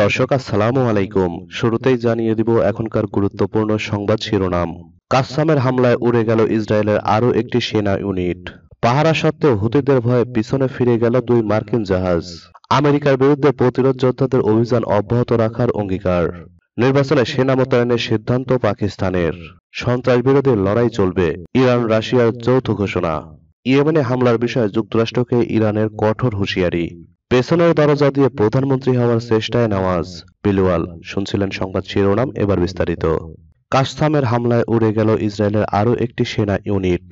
প্রিয় দর্শক আসসালামু আলাইকুম শুরুতেই জানিয়ে দিব এখনকার গুরুত্বপূর্ণ সংবাদ শিরোনাম কাসসামের হামলায় উড়ে গেল ইসরায়েলের আরও একটি সেনা ইউনিট পাহারা সত্ত্বেও হুতিদের ভয়ে পিছনে ফিরে গেল দুই মার্কিন জাহাজ আমেরিকার বিরুদ্ধে প্রতিরোধ যোদ্ধাদের অভিযান অব্যাহত রাখার অঙ্গীকার নির্বাচনে সেনা মোতায়েনের সিদ্ধান্ত পাকিস্তানের সন্ত্রাস বিরোধী লড়াই চলবে ইরান রাশিয়ার যৌথ ঘোষণা ইয়েমেনে হামলার বিষয়ে যুক্তরাষ্ট্রকে ইরানের কঠোর হুঁশিয়ারি পেছনের দরজা দিয়ে প্রধানমন্ত্রী হওয়ার চেষ্টায় নওয়াজ বিলুয়াল শুনছিলেন সংবাদ শিরোনাম এবার বিস্তারিত কাসামের হামলায় উড়ে গেল ইসরায়েলের আরও একটি সেনা ইউনিট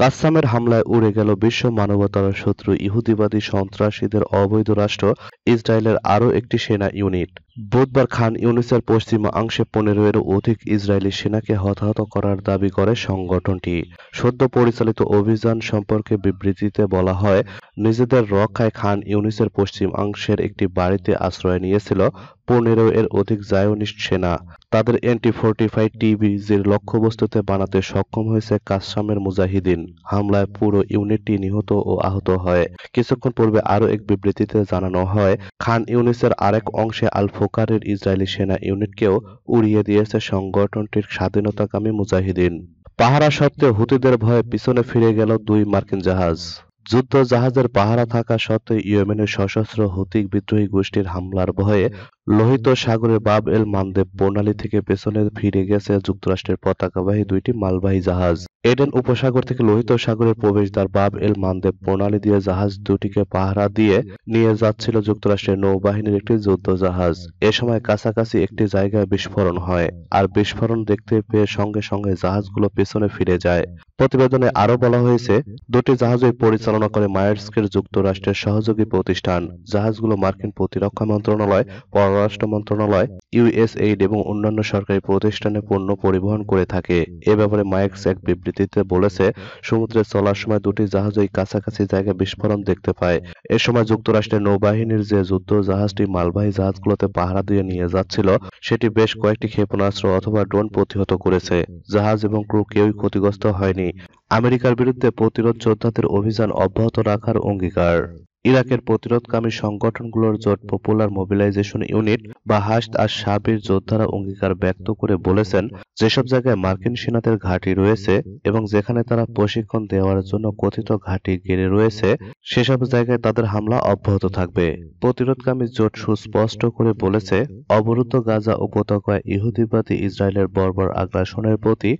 কাসামের হামলায় উড়ে গেল বিশ্ব মানবতার শত্রু ইহুদিবাদী সন্ত্রাসীদের অবৈধ রাষ্ট্র ইসরায়েলের আরও একটি সেনা ইউনিট বুধবার খান ইউনিসের পশ্চিমা অংশে পনেরোয়েরও অধিক ইসরায়েলি সেনাকে হতাহত করার দাবি করে সংগঠনটি সদ্য পরিচালিত অভিযান সম্পর্কে বিবৃতিতে বলা হয় নিজেদের রক্ষায় খান ইউনিসের পশ্চিম অংশের একটি বাড়িতে আশ্রয় নিয়েছিল পনেরো এর অধিক জায়োনিস্ট সেনা তাদের এন্টি ফোর্টি ফাইভ টিভিজির লক্ষ্যবস্তুতে বানাতে সক্ষম হয়েছে কাসামের মুজাহিদিন হামলায় পুরো ইউনিটটি নিহত ও আহত হয় কিছুক্ষণ পূর্বে আরও এক বিবৃতিতে জানানো হয় খান ইউনিসের আরেক অংশে আলফো প্রকারের ইসরায়েলি সেনা ইউনিটকেও উড়িয়ে দিয়েছে সংগঠনটির স্বাধীনতাকামী মুজাহিদিন পাহারা সত্ত্বেও হুতিদের ভয়ে পিছনে ফিরে গেল দুই মার্কিন জাহাজ যুদ্ধ জাহাজের পাহারা থাকা সত্ত্বেও ইয়েমেনের সশস্ত্র হতিক বিদ্রোহী গোষ্ঠীর হামলার ভয়ে লোহিত সাগরের বাব এল মানদেব প্রণালী থেকে পেছনে ফিরে গেছে যুক্তরাষ্ট্রের পতাকাবাহী দুইটি মালবাহী জাহাজ এডেন উপসাগর থেকে লোহিত সাগরের প্রবেশদ্বার বাব এল মানদেব প্রণালী দিয়ে জাহাজ দুটিকে পাহারা দিয়ে নিয়ে যাচ্ছিল যুক্তরাষ্ট্রের নৌবাহিনীর একটি যুদ্ধ জাহাজ এ সময় কাছাকাছি একটি জায়গায় বিস্ফোরণ হয় আর বিস্ফোরণ দেখতে পেয়ে সঙ্গে সঙ্গে জাহাজগুলো পেছনে ফিরে যায় প্রতিবেদনে আরও বলা হয়েছে দুটি জাহাজই পরিচালনা করে মায়ার্সকের যুক্তরাষ্ট্রের সহযোগী প্রতিষ্ঠান জাহাজগুলো মার্কিন প্রতিরক্ষা মন্ত্রণালয় পররাষ্ট্র মন্ত্রণালয় ইউএসএইড এবং অন্যান্য সরকারি প্রতিষ্ঠানে পণ্য পরিবহন করে থাকে এ ব্যাপারে মায়ার্স এক বিবৃতিতে বলেছে সমুদ্রে চলার সময় দুটি জাহাজই কাছাকাছি জায়গায় বিস্ফোরণ দেখতে পায় এ সময় যুক্তরাষ্ট্রের নৌবাহিনীর যে যুদ্ধ জাহাজটি মালবাহী জাহাজগুলোতে পাহারা দিয়ে নিয়ে যাচ্ছিল সেটি বেশ কয়েকটি ক্ষেপণাস্ত্র অথবা ড্রোন প্রতিহত করেছে জাহাজ এবং ক্রু কেউই ক্ষতিগ্রস্ত হয়নি আমেরিকার বিরুদ্ধে প্রতিরোধ যোদ্ধাদের অভিযান অব্যাহত রাখার অঙ্গীকার ইরাকের প্রতিরোধকামী সংগঠনগুলোর জোট পপুলার মোবিলাইজেশন ইউনিট বা হাসদ আর সাবির যোদ্ধারা অঙ্গীকার ব্যক্ত করে বলেছেন যেসব জায়গায় মার্কিন সেনাদের ঘাঁটি রয়েছে এবং যেখানে তারা প্রশিক্ষণ দেওয়ার জন্য কথিত ঘাঁটি গেড়ে রয়েছে সেসব জায়গায় তাদের হামলা অব্যাহত থাকবে প্রতিরোধকামী জোট সুস্পষ্ট করে বলেছে অবরুদ্ধ গাজা উপত্যকায় ইহুদিবাদী ইসরায়েলের বর্বর আগ্রাসনের প্রতি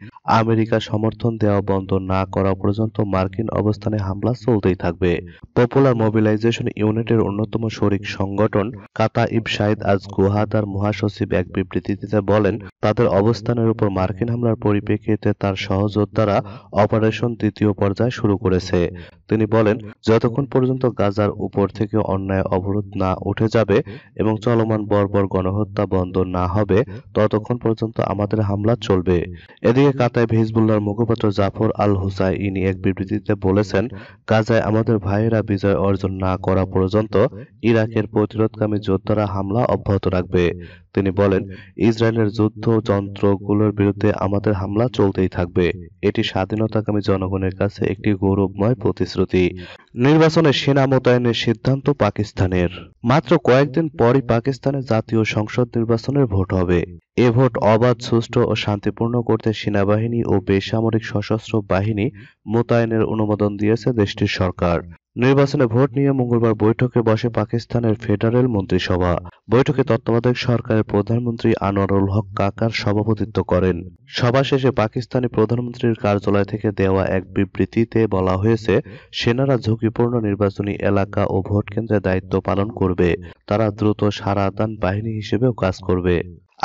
আমেরিকা সমর্থন দেওয়া বন্ধ না করা পর্যন্ত মার্কিন অবস্থানে হামলা চলতেই থাকবে পপুলার মোবিলাই স্টেবিলাইজেশন ইউনিটের অন্যতম শরিক সংগঠন কাতা ইব শাহিদ আজ গুহাতার মহাসচিব এক বিবৃতিতে বলেন তাদের অবস্থানের উপর মার্কিন হামলার পরিপ্রেক্ষিতে তার সহযোদ্ধারা অপারেশন তৃতীয় পর্যায় শুরু করেছে তিনি বলেন যতক্ষণ পর্যন্ত গাজার উপর থেকে অন্যায় অবরোধ না উঠে যাবে এবং চলমান বর্বর গণহত্যা বন্ধ না হবে ততক্ষণ পর্যন্ত আমাদের হামলা চলবে এদিকে কাতায় হিজবুল্লাহর মুখপাত্র জাফর আল হুসাইনি এক বিবৃতিতে বলেছেন গাজায় আমাদের ভাইয়েরা বিজয় অর্জন না করা পর্যন্ত ইরাকের প্রতিরোধকামী যোদ্ধারা হামলা অব্যাহত রাখবে তিনি বলেন ইসরায়েলের যুদ্ধ যন্ত্রগুলোর বিরুদ্ধে আমাদের হামলা চলতেই থাকবে এটি স্বাধীনতাকামী জনগণের কাছে একটি গৌরবময় প্রতিশ্রুতি নির্বাচনে সেনা মোতায়েনের সিদ্ধান্ত পাকিস্তানের মাত্র কয়েকদিন পরই পাকিস্তানের জাতীয় সংসদ নির্বাচনের ভোট হবে এ ভোট অবাধ সুষ্ঠু ও শান্তিপূর্ণ করতে সেনাবাহিনী ও বেসামরিক সশস্ত্র বাহিনী মোতায়েনের অনুমোদন দিয়েছে দেশটির সরকার নির্বাচনে ভোট নিয়ে মঙ্গলবার বৈঠকে বসে পাকিস্তানের ফেডারেল মন্ত্রিসভা বৈঠকে তত্ত্বাবধায়ক সরকারের প্রধানমন্ত্রী আনোয়ারুল হক কাকার সভাপতিত্ব করেন সভা শেষে পাকিস্তানি প্রধানমন্ত্রীর কার্যালয় থেকে দেওয়া এক বিবৃতিতে বলা হয়েছে সেনারা ঝুঁকিপূর্ণ নির্বাচনী এলাকা ও ভোট কেন্দ্রে দায়িত্ব পালন করবে তারা দ্রুত সারাদান বাহিনী হিসেবেও কাজ করবে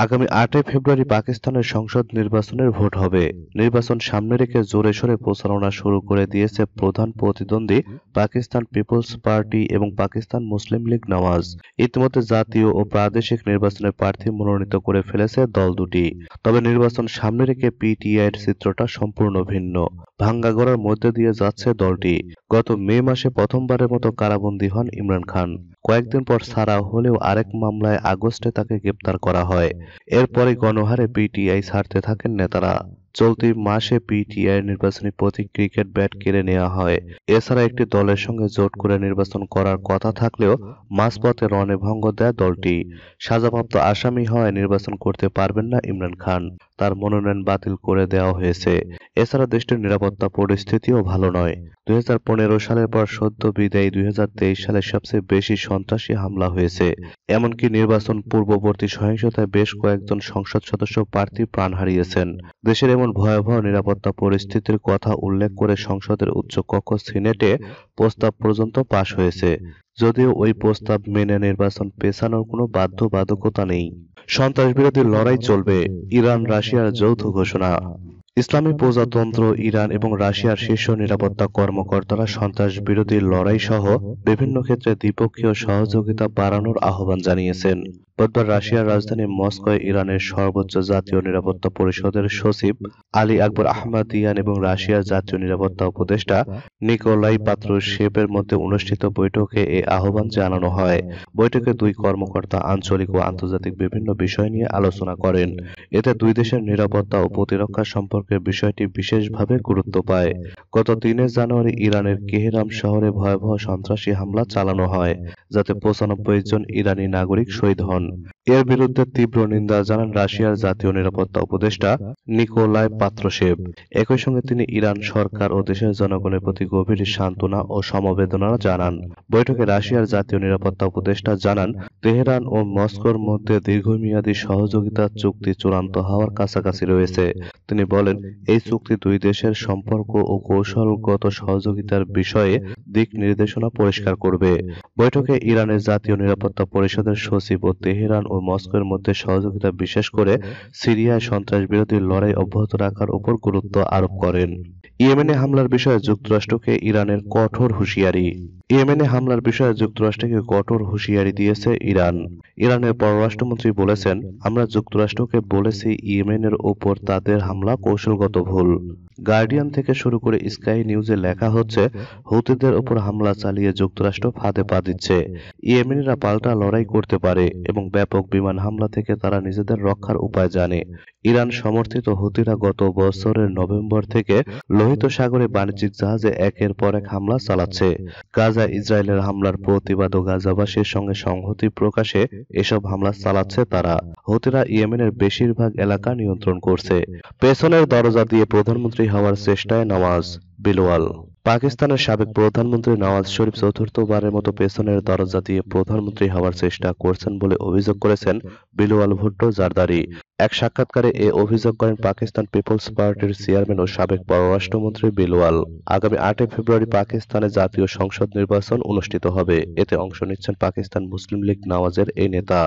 আগামী আটই ফেব্রুয়ারি পাকিস্তানের সংসদ নির্বাচনের ভোট হবে নির্বাচন সামনে রেখে জোরে সোরে প্রচারণা শুরু করে দিয়েছে প্রধান প্রতিদ্বন্দ্বী পাকিস্তান পিপলস পার্টি এবং পাকিস্তান মুসলিম লীগ নওয়াজ ইতিমধ্যে জাতীয় ও প্রাদেশিক নির্বাচনে প্রার্থী মনোনীত করে ফেলেছে দল দুটি তবে নির্বাচন সামনে রেখে পিটিআইয়ের চিত্রটা সম্পূর্ণ ভিন্ন ভাঙ্গা গড়ার মধ্যে দিয়ে যাচ্ছে দলটি গত মে মাসে প্রথমবারের মতো কারাবন্দী হন ইমরান খান কয়েকদিন পর ছাড়া হলেও আরেক মামলায় আগস্টে তাকে গ্রেপ্তার করা হয় এরপরই গণহারে পিটিআই ছাড়তে থাকেন নেতারা চলতি মাসে পিটিআই নির্বাচনী প্রতীক ক্রিকেট ব্যাট কেড়ে নেওয়া হয় এছাড়া একটি দলের সঙ্গে জোট করে নির্বাচন করার কথা থাকলেও মাঝপথে রণে ভঙ্গ দেয় দলটি সাজাপ্রাপ্ত আসামি হয় নির্বাচন করতে পারবেন না ইমরান খান তার মনোনয়ন বাতিল করে দেওয়া হয়েছে এছাড়া দেশটির নিরাপত্তা পরিস্থিতিও ভালো নয় দুই সালের পর সদ্য বিদায়ী দুই সালে সবচেয়ে বেশি সন্ত্রাসী হামলা হয়েছে এমনকি নির্বাচন পূর্ববর্তী সহিংসতায় বেশ কয়েকজন সংসদ সদস্য প্রার্থী প্রাণ হারিয়েছেন দেশের এমন এমন ভয়াবহ নিরাপত্তা পরিস্থিতির কথা উল্লেখ করে সংসদের উচ্চকক্ষ সিনেটে প্রস্তাব পর্যন্ত পাশ হয়েছে যদিও ওই প্রস্তাব মেনে নির্বাচন পেছানোর কোনো বাধ্যবাধকতা নেই সন্ত্রাসবিরোধী লড়াই চলবে ইরান রাশিয়ার যৌথ ঘোষণা ইসলামী প্রজাতন্ত্র ইরান এবং রাশিয়ার শীর্ষ নিরাপত্তা কর্মকর্তারা সন্ত্রাস বিরোধী লড়াই সহ বিভিন্ন ক্ষেত্রে দ্বিপক্ষীয় সহযোগিতা বাড়ানোর আহ্বান জানিয়েছেন বুধবার রাশিয়ার রাজধানী মস্কোয় ইরানের সর্বোচ্চ জাতীয় নিরাপত্তা পরিষদের সচিব আলী আকবর আহমদ ইয়ান এবং রাশিয়ার জাতীয় নিরাপত্তা উপদেষ্টা নিকোলাই পাত্র শেপের মধ্যে অনুষ্ঠিত বৈঠকে এ আহ্বান জানানো হয় বৈঠকে দুই কর্মকর্তা আঞ্চলিক ও আন্তর্জাতিক বিভিন্ন বিষয় নিয়ে আলোচনা করেন এতে দুই দেশের নিরাপত্তা ও প্রতিরক্ষা সম্পর্কে বিষয়টি বিশেষভাবে গুরুত্ব পায় গত তিনে জানুয়ারি ইরানের কেহরাম শহরে ভয়াবহ সন্ত্রাসী হামলা চালানো হয় যাতে পঁচানব্বই জন ইরানি নাগরিক শহীদ হন হন এর বিরুদ্ধে তীব্র নিন্দা জানান রাশিয়ার জাতীয় নিরাপত্তা উপদেষ্টা নিকোলাই পাত্রসেব একই সঙ্গে তিনি ইরান সরকার ও দেশের জনগণের প্রতি গভীর সান্ত্বনা ও সমবেদনা জানান বৈঠকে রাশিয়ার জাতীয় নিরাপত্তা উপদেষ্টা জানান তেহরান ও মস্কোর মধ্যে দীর্ঘমেয়াদী সহযোগিতা চুক্তি চূড়ান্ত হওয়ার কাছাকাছি রয়েছে তিনি বলেন এই চুক্তি দুই দেশের সম্পর্ক ও কৌশলগত সহযোগিতার বিষয়ে দিক নির্দেশনা পরিষ্কার করবে বৈঠকে ইরানের জাতীয় নিরাপত্তা পরিষদের সচিব ও তেহরান ও মস্কোর মধ্যে সহযোগিতা বিশেষ করে সিরিয়ায় সন্ত্রাস বিরোধী লড়াই অব্যাহত রাখার উপর গুরুত্ব আরোপ করেন ইয়েমেনে হামলার বিষয়ে যুক্তরাষ্ট্রকে ইরানের কঠোর হুঁশিয়ারি ইয়েমেনে হামলার বিষয়ে যুক্তরাষ্ট্রকে কঠোর হুঁশিয়ারি দিয়েছে ইরান ইরানের পররাষ্ট্রমন্ত্রী বলেছেন আমরা যুক্তরাষ্ট্রকে বলেছি ইয়েমেনের ওপর তাদের হামলা কৌশলগত ভুল গার্ডিয়ান থেকে শুরু করে স্কাই নিউজে লেখা হচ্ছে হুতিদের ওপর হামলা চালিয়ে যুক্তরাষ্ট্র ফাঁদে পা দিচ্ছে ইয়েমেনিরা পাল্টা লড়াই করতে পারে এবং ব্যাপক বিমান হামলা থেকে তারা নিজেদের রক্ষার উপায় জানে ইরান সমর্থিত হুতিরা গত বছরের নভেম্বর থেকে লোহিত সাগরে বাণিজ্যিক জাহাজে একের পর এক হামলা চালাচ্ছে গাজা ইসরায়েলিরা ইসরায়েলের হামলার প্রতিবাদ ও গাজাবাসীর সঙ্গে সংহতি প্রকাশে এসব হামলা চালাচ্ছে তারা হুতিরা ইয়েমেনের বেশিরভাগ এলাকা নিয়ন্ত্রণ করছে পেছনের দরজা দিয়ে প্রধানমন্ত্রী হওয়ার চেষ্টায় নওয়াজ বিলওয়াল পাকিস্তানের সাবেক প্রধানমন্ত্রী নওয়াজ শরীফ চতুর্থবারের মতো পেছনের দরজা দিয়ে প্রধানমন্ত্রী হওয়ার চেষ্টা করছেন বলে অভিযোগ করেছেন বিলওয়াল ভুট্টো জারদারি এক সাক্ষাৎকারে এ অভিযোগ করেন পাকিস্তান পিপলস পার্টির চেয়ারম্যান ও সাবেক পররাষ্ট্রমন্ত্রী বিলওয়াল আগামী আটই ফেব্রুয়ারি পাকিস্তানে জাতীয় সংসদ নির্বাচন অনুষ্ঠিত হবে এতে অংশ নিচ্ছেন পাকিস্তান মুসলিম লীগ নওয়াজের এই নেতা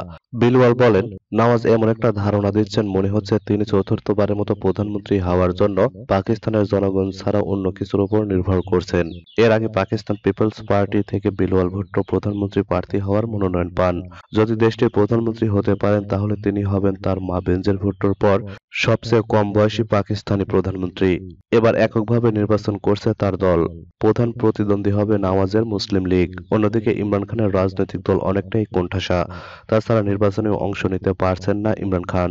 বিলওয়াল বলেন নামাজ এমন একটা ধারণা দিচ্ছেন মনে হচ্ছে তিনি চতুর্থবারের মতো প্রধানমন্ত্রী হওয়ার জন্য পাকিস্তানের জনগণ ছাড়া অন্য কিছুর উপর নির্ভর করছেন এর আগে পাকিস্তান পিপলস পার্টি থেকে বিলওয়াল ভুট্টো প্রধানমন্ত্রী প্রার্থী হওয়ার মনোনয়ন পান যদি দেশটির প্রধানমন্ত্রী হতে পারেন তাহলে তিনি হবেন তার মা বেঞ্জের ভুট্টোর পর সবচেয়ে হ্যাঁ, কম বয়সী হ্যাঁ। পাকিস্তানি প্রধানমন্ত্রী এবার এককভাবে নির্বাচন করছে তার দল প্রধান প্রতিদ্বন্দ্বী হবে নামাজের মুসলিম লীগ অন্যদিকে ইমরান খানের রাজনৈতিক দল অনেকটাই কোণঠাসা তাছাড়া নির্বাচনে অংশ নিতে পারছেন না ইমরান খান